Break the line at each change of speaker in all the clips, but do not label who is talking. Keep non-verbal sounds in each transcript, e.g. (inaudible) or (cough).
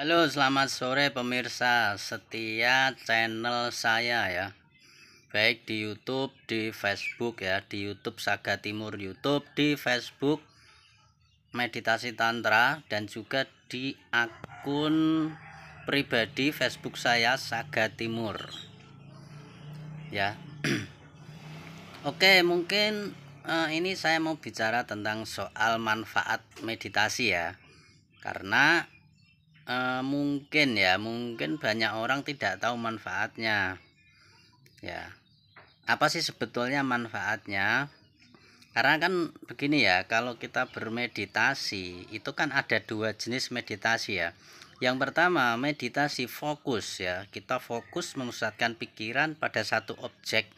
Halo selamat sore pemirsa setia channel saya ya Baik di Youtube, di Facebook ya Di Youtube Saga Timur Youtube Di Facebook Meditasi Tantra Dan juga di akun pribadi Facebook saya Saga Timur Ya (clears throat) Oke mungkin uh, ini saya mau bicara tentang soal manfaat meditasi ya Karena e, mungkin ya mungkin banyak orang tidak tahu manfaatnya ya apa sih sebetulnya manfaatnya karena kan begini ya kalau kita bermeditasi itu kan ada dua jenis meditasi ya yang pertama meditasi fokus ya kita fokus memusatkan pikiran pada satu objek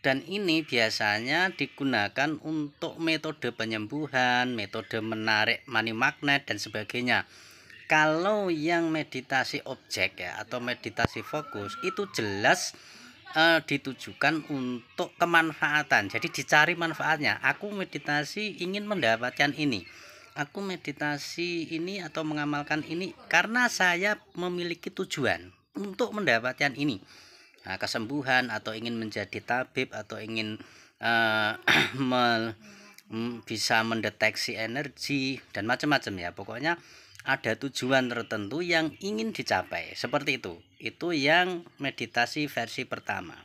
dan ini biasanya digunakan untuk metode penyembuhan, metode menarik money magnet dan sebagainya kalau yang meditasi objek ya atau meditasi fokus itu jelas uh, ditujukan untuk kemanfaatan jadi dicari manfaatnya aku meditasi ingin mendapatkan ini aku meditasi ini atau mengamalkan ini karena saya memiliki tujuan untuk mendapatkan ini nah, kesembuhan atau ingin menjadi tabib atau ingin uh, eh, (clears throat) me, bisa mendeteksi energi dan macam-macam ya pokoknya ada tujuan tertentu yang ingin dicapai seperti itu itu yang meditasi versi pertama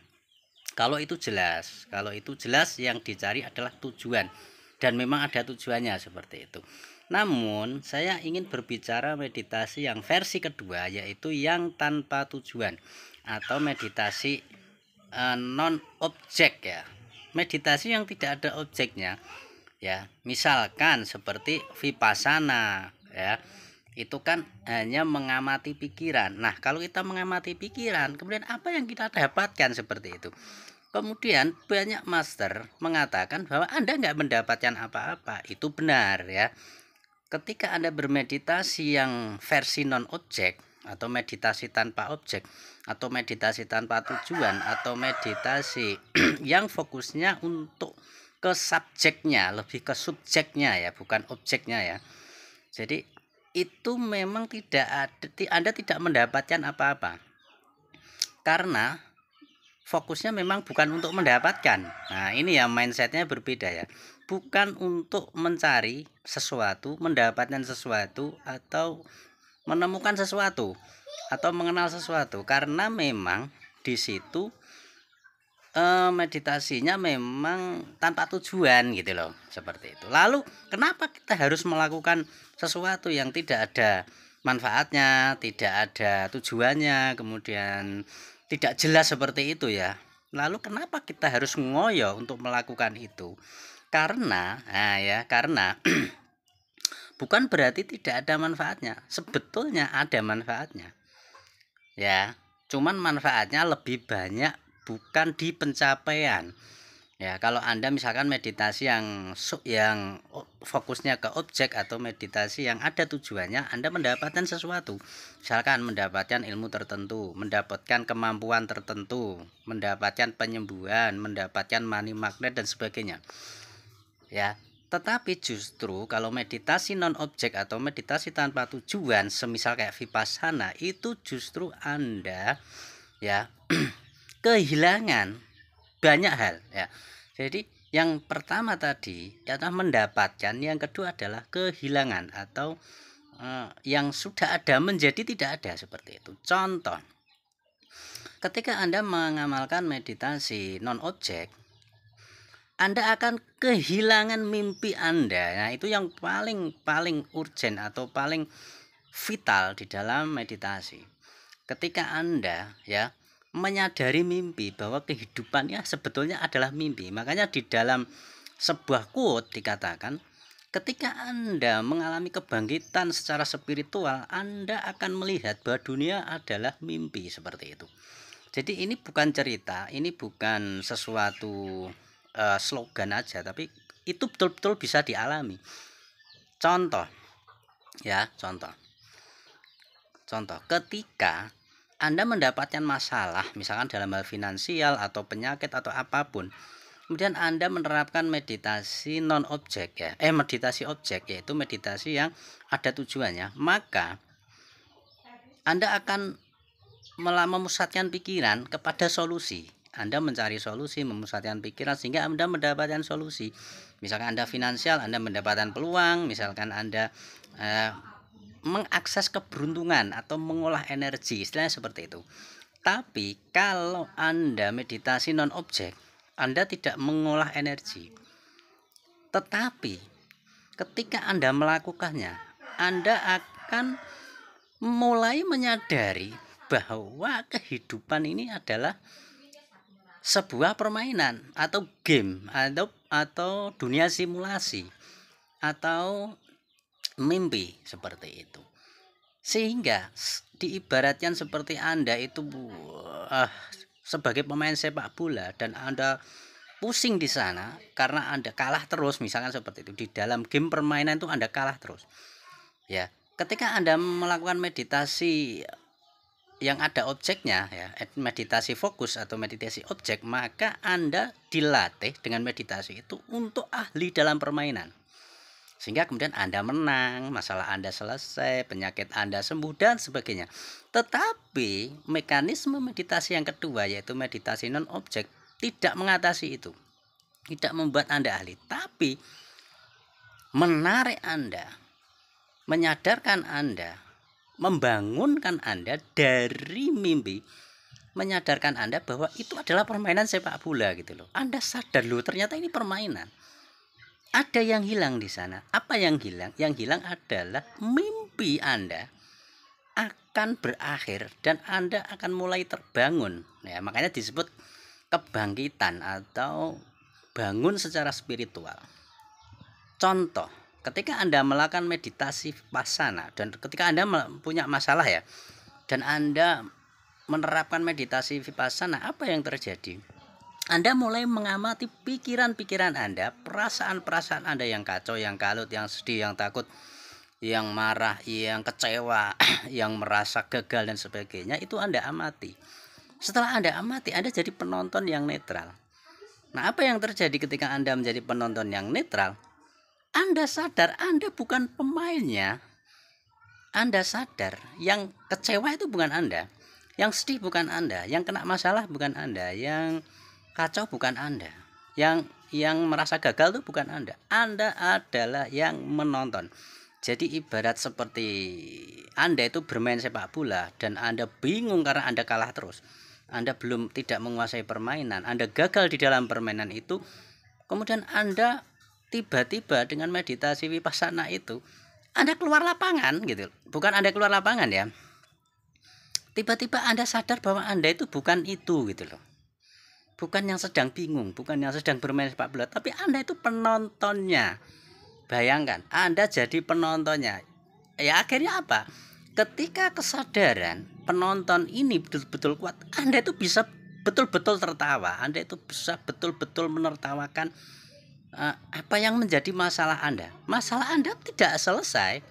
kalau itu jelas kalau itu jelas yang dicari adalah tujuan dan memang ada tujuannya seperti itu namun saya ingin berbicara meditasi yang versi kedua yaitu yang tanpa tujuan atau meditasi eh, non objek ya meditasi yang tidak ada objeknya ya misalkan seperti vipassana ya itu kan hanya mengamati pikiran. Nah, kalau kita mengamati pikiran, kemudian apa yang kita dapatkan seperti itu? Kemudian banyak master mengatakan bahwa Anda nggak mendapatkan apa-apa. Itu benar ya. Ketika Anda bermeditasi yang versi non-objek, atau meditasi tanpa objek atau meditasi tanpa tujuan atau meditasi (clears throat) yang fokusnya untuk ke subjeknya lebih ke subjeknya ya bukan objeknya ya jadi itu memang tidak ada Anda tidak mendapatkan apa-apa. Karena fokusnya memang bukan untuk mendapatkan. Nah, ini ya mindsetnya berbeda ya. Bukan untuk mencari sesuatu, mendapatkan sesuatu atau menemukan sesuatu atau mengenal sesuatu karena memang di situ eh, meditasinya memang tanpa tujuan gitu loh seperti itu lalu kenapa kita harus melakukan sesuatu yang tidak ada manfaatnya tidak ada tujuannya kemudian tidak jelas seperti itu ya lalu kenapa kita harus ngoyo untuk melakukan itu karena nah ya karena (clears throat) bukan berarti tidak ada manfaatnya sebetulnya ada manfaatnya ya cuman manfaatnya lebih banyak bukan di pencapaian ya kalau anda misalkan meditasi yang yang fokusnya ke objek atau meditasi yang ada tujuannya anda mendapatkan sesuatu misalkan mendapatkan ilmu tertentu mendapatkan kemampuan tertentu mendapatkan penyembuhan mendapatkan money magnet dan sebagainya ya tetapi justru kalau meditasi non objek atau meditasi tanpa tujuan semisal kayak vipassana itu justru anda ya (clears throat) kehilangan banyak hal ya. Jadi yang pertama tadi adalah mendapatkan, yang kedua adalah kehilangan atau eh, yang sudah ada menjadi tidak ada seperti itu. Contoh, ketika Anda mengamalkan meditasi non objek, Anda akan kehilangan mimpi Anda. Nah, itu yang paling paling urgent atau paling vital di dalam meditasi. Ketika Anda ya menyadari mimpi bahwa kehidupannya sebetulnya adalah mimpi. Makanya di dalam sebuah quote dikatakan, ketika Anda mengalami kebangkitan secara spiritual, Anda akan melihat bahwa dunia adalah mimpi seperti itu. Jadi ini bukan cerita, ini bukan sesuatu uh, slogan aja, tapi itu betul-betul bisa dialami. Contoh, ya contoh, contoh. Ketika anda mendapatkan masalah, misalkan dalam hal finansial atau penyakit atau apapun, kemudian Anda menerapkan meditasi non objek ya, eh meditasi objek yaitu meditasi yang ada tujuannya, maka Anda akan memusatkan pikiran kepada solusi. Anda mencari solusi, memusatkan pikiran sehingga Anda mendapatkan solusi. Misalkan Anda finansial, Anda mendapatkan peluang, misalkan Anda eh, mengakses keberuntungan atau mengolah energi istilahnya seperti itu tapi kalau Anda meditasi non objek Anda tidak mengolah energi tetapi ketika Anda melakukannya Anda akan mulai menyadari bahwa kehidupan ini adalah sebuah permainan atau game atau atau dunia simulasi atau mimpi seperti itu sehingga diibaratkan seperti anda itu uh, sebagai pemain sepak bola dan anda pusing di sana karena anda kalah terus misalkan seperti itu di dalam game permainan itu anda kalah terus ya ketika anda melakukan meditasi yang ada objeknya ya meditasi fokus atau meditasi objek maka anda dilatih dengan meditasi itu untuk ahli dalam permainan sehingga kemudian Anda menang, masalah Anda selesai, penyakit Anda sembuh dan sebagainya. Tetapi mekanisme meditasi yang kedua yaitu meditasi non objek tidak mengatasi itu. Tidak membuat Anda ahli, tapi menarik Anda, menyadarkan Anda, membangunkan Anda dari mimpi menyadarkan Anda bahwa itu adalah permainan sepak bola gitu loh. Anda sadar loh ternyata ini permainan ada yang hilang di sana. Apa yang hilang? Yang hilang adalah mimpi Anda akan berakhir dan Anda akan mulai terbangun. Ya, makanya disebut kebangkitan atau bangun secara spiritual. Contoh, ketika Anda melakukan meditasi pasana dan ketika Anda punya masalah ya dan Anda menerapkan meditasi vipassana, apa yang terjadi? Anda mulai mengamati pikiran-pikiran Anda, perasaan-perasaan Anda yang kacau, yang kalut, yang sedih, yang takut, yang marah, yang kecewa, (clears throat) yang merasa gagal dan sebagainya, itu Anda amati. Setelah Anda amati, Anda jadi penonton yang netral. Nah, apa yang terjadi ketika Anda menjadi penonton yang netral? Anda sadar Anda bukan pemainnya. Anda sadar yang kecewa itu bukan Anda, yang sedih bukan Anda, yang kena masalah bukan Anda, yang kacau bukan Anda. Yang yang merasa gagal itu bukan Anda. Anda adalah yang menonton. Jadi ibarat seperti Anda itu bermain sepak bola dan Anda bingung karena Anda kalah terus. Anda belum tidak menguasai permainan, Anda gagal di dalam permainan itu. Kemudian Anda tiba-tiba dengan meditasi vipassana itu Anda keluar lapangan gitu. Bukan Anda keluar lapangan ya. Tiba-tiba Anda sadar bahwa Anda itu bukan itu gitu loh bukan yang sedang bingung, bukan yang sedang bermain sepak bola, tapi Anda itu penontonnya. Bayangkan, Anda jadi penontonnya. Ya akhirnya apa? Ketika kesadaran penonton ini betul-betul kuat, Anda itu bisa betul-betul tertawa. Anda itu bisa betul-betul menertawakan uh, apa yang menjadi masalah Anda. Masalah Anda tidak selesai.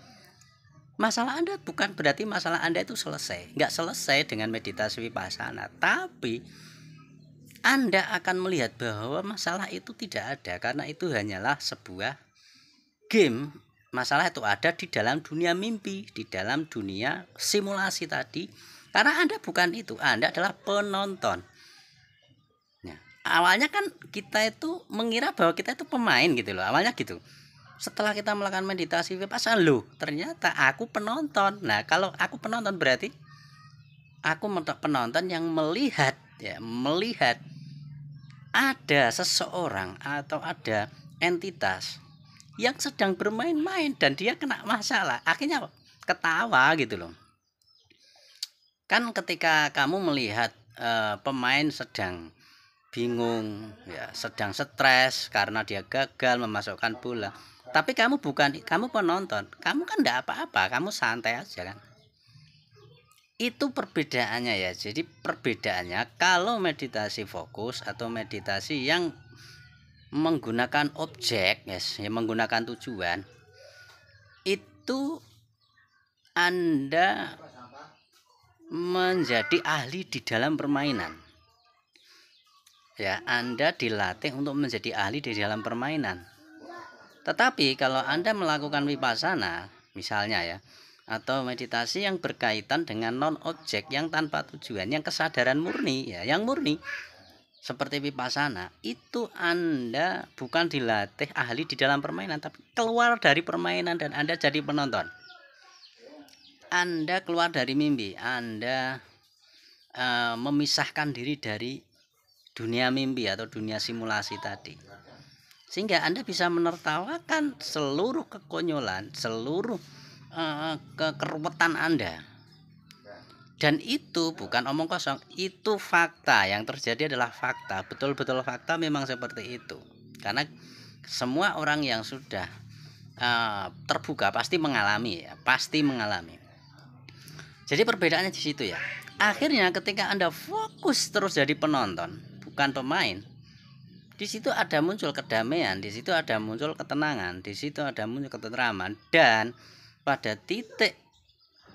Masalah Anda bukan berarti masalah Anda itu selesai. Nggak selesai dengan meditasi vipassana, tapi anda akan melihat bahwa masalah itu tidak ada karena itu hanyalah sebuah game. Masalah itu ada di dalam dunia mimpi, di dalam dunia simulasi tadi. Karena Anda bukan itu, Anda adalah penonton. Ya, awalnya kan kita itu mengira bahwa kita itu pemain gitu loh, awalnya gitu. Setelah kita melakukan meditasi vipassana, loh, ternyata aku penonton. Nah, kalau aku penonton berarti aku penonton yang melihat ya, melihat ada seseorang atau ada entitas yang sedang bermain-main dan dia kena masalah akhirnya ketawa gitu loh kan ketika kamu melihat e, pemain sedang bingung ya sedang stres karena dia gagal memasukkan bola tapi kamu bukan kamu penonton kamu kan tidak apa-apa kamu santai aja kan itu perbedaannya ya jadi perbedaannya kalau meditasi fokus atau meditasi yang menggunakan objek yes, yang menggunakan tujuan itu Anda menjadi ahli di dalam permainan ya Anda dilatih untuk menjadi ahli di dalam permainan tetapi kalau Anda melakukan wipasana misalnya ya atau meditasi yang berkaitan dengan non objek yang tanpa tujuan yang kesadaran murni ya yang murni seperti vipassana itu anda bukan dilatih ahli di dalam permainan tapi keluar dari permainan dan anda jadi penonton anda keluar dari mimpi anda uh, memisahkan diri dari dunia mimpi atau dunia simulasi tadi sehingga anda bisa menertawakan seluruh kekonyolan seluruh uh, eh, kekeruwetan Anda. Dan itu bukan omong kosong, itu fakta. Yang terjadi adalah fakta, betul-betul fakta memang seperti itu. Karena semua orang yang sudah uh, terbuka pasti mengalami ya, pasti mengalami. Jadi perbedaannya di situ ya. Akhirnya ketika Anda fokus terus jadi penonton, bukan pemain, di situ ada muncul kedamaian, di situ ada muncul ketenangan, di situ ada muncul ketenteraman dan pada titik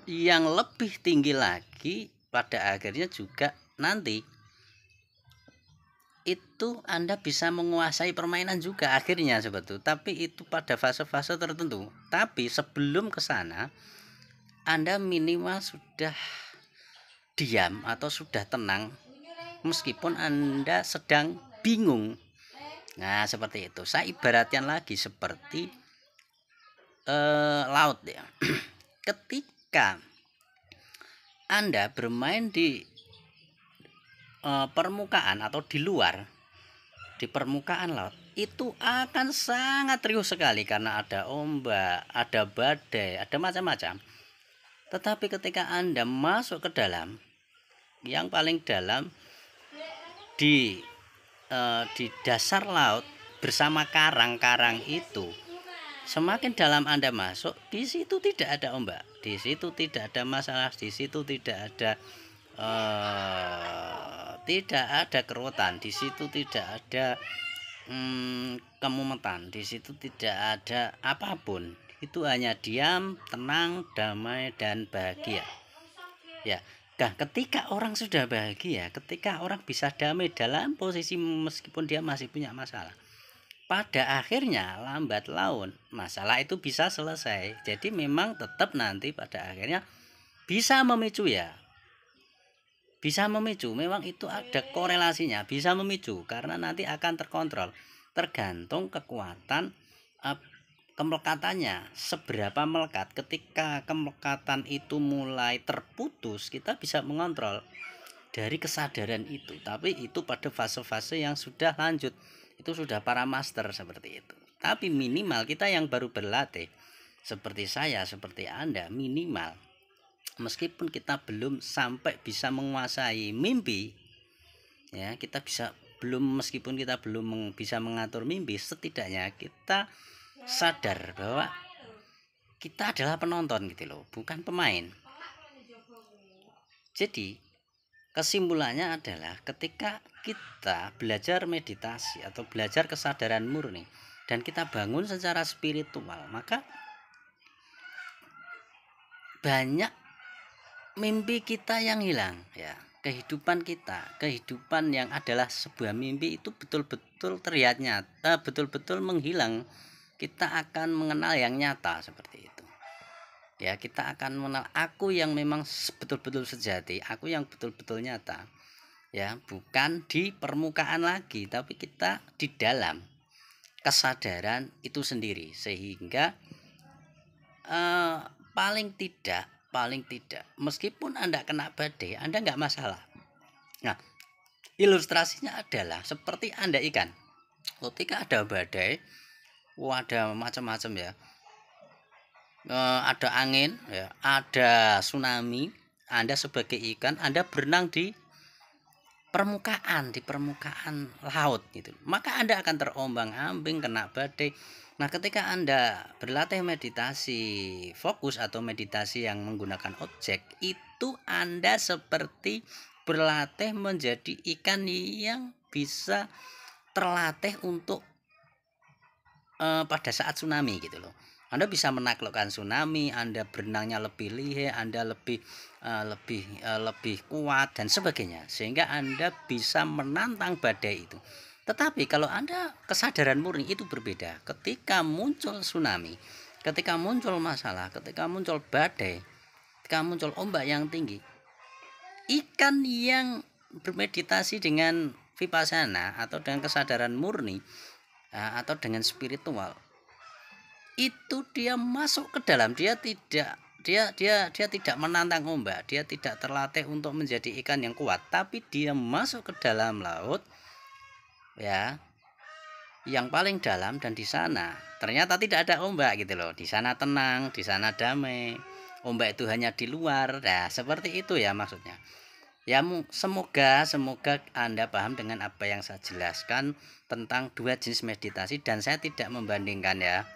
yang lebih tinggi lagi pada akhirnya juga nanti itu Anda bisa menguasai permainan juga akhirnya sebetulnya tapi itu pada fase-fase tertentu tapi sebelum ke sana Anda minimal sudah diam atau sudah tenang meskipun Anda sedang bingung nah seperti itu saya ibaratkan lagi seperti eh, laut ya. (clears throat) Ketika Anda bermain di eh, permukaan atau di luar di permukaan laut itu akan sangat riuh sekali karena ada ombak, ada badai, ada macam-macam. Tetapi ketika Anda masuk ke dalam yang paling dalam di eh, di dasar laut bersama karang-karang itu Semakin dalam Anda masuk, di situ tidak ada ombak, di situ tidak ada masalah, di situ tidak ada uh, tidak ada kerutan, di situ tidak ada um, kemumetan, di situ tidak ada apapun. Itu hanya diam, tenang, damai dan bahagia. Ya, Nah, ketika orang sudah bahagia, ketika orang bisa damai dalam posisi meskipun dia masih punya masalah, pada akhirnya lambat laun masalah itu bisa selesai. Jadi memang tetap nanti pada akhirnya bisa memicu ya. Bisa memicu, memang itu ada korelasinya, bisa memicu karena nanti akan terkontrol tergantung kekuatan uh, kemelekatannya seberapa melekat ketika kemelekatan itu mulai terputus kita bisa mengontrol dari kesadaran itu tapi itu pada fase-fase yang sudah lanjut itu sudah para master seperti itu. Tapi minimal kita yang baru berlatih seperti saya, seperti Anda, minimal meskipun kita belum sampai bisa menguasai mimpi ya, kita bisa belum meskipun kita belum meng, bisa mengatur mimpi, setidaknya kita sadar bahwa kita adalah penonton gitu loh, bukan pemain. Jadi Kesimpulannya adalah ketika kita belajar meditasi atau belajar kesadaran murni dan kita bangun secara spiritual, maka banyak mimpi kita yang hilang ya. Kehidupan kita, kehidupan yang adalah sebuah mimpi itu betul-betul terlihat nyata, betul-betul menghilang. Kita akan mengenal yang nyata seperti itu ya kita akan mengenal aku yang memang betul-betul sejati aku yang betul-betul nyata ya bukan di permukaan lagi tapi kita di dalam kesadaran itu sendiri sehingga eh, paling tidak paling tidak meskipun anda kena badai anda nggak masalah nah ilustrasinya adalah seperti anda ikan ketika ada badai wadah macam-macam ya Eh, ada angin, ya, ada tsunami, Anda sebagai ikan, Anda berenang di permukaan, di permukaan laut gitu. Maka Anda akan terombang-ambing, kena badai. Nah, ketika Anda berlatih meditasi fokus atau meditasi yang menggunakan objek, itu Anda seperti berlatih menjadi ikan yang bisa terlatih untuk uh, pada saat tsunami gitu loh. Anda bisa menaklukkan tsunami, Anda berenangnya lebih lihai, Anda lebih uh, lebih uh, lebih kuat dan sebagainya sehingga Anda bisa menantang badai itu. Tetapi kalau Anda kesadaran murni itu berbeda. Ketika muncul tsunami, ketika muncul masalah, ketika muncul badai, ketika muncul ombak yang tinggi, ikan yang bermeditasi dengan vipassana atau dengan kesadaran murni eh, atau dengan spiritual itu dia masuk ke dalam dia tidak dia dia dia tidak menantang ombak dia tidak terlatih untuk menjadi ikan yang kuat tapi dia masuk ke dalam laut ya yang paling dalam dan di sana ternyata tidak ada ombak gitu loh di sana tenang di sana damai ombak itu hanya di luar nah seperti itu ya maksudnya ya semoga semoga anda paham dengan apa yang saya jelaskan tentang dua jenis meditasi dan saya tidak membandingkan ya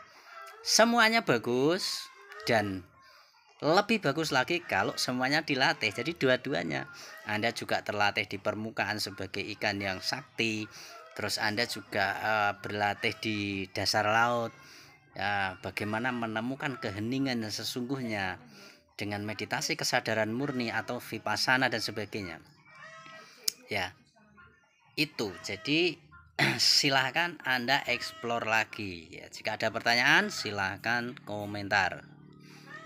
semuanya bagus dan lebih bagus lagi kalau semuanya dilatih. Jadi dua-duanya. Anda juga terlatih di permukaan sebagai ikan yang sakti. Terus Anda juga uh, berlatih di dasar laut. Ya, bagaimana menemukan keheningan yang sesungguhnya dengan meditasi kesadaran murni atau vipassana dan sebagainya. Ya. Itu. Jadi (clears throat) silahkan Anda explore lagi. Ya, jika ada pertanyaan, silahkan komentar.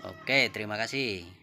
Oke, terima kasih.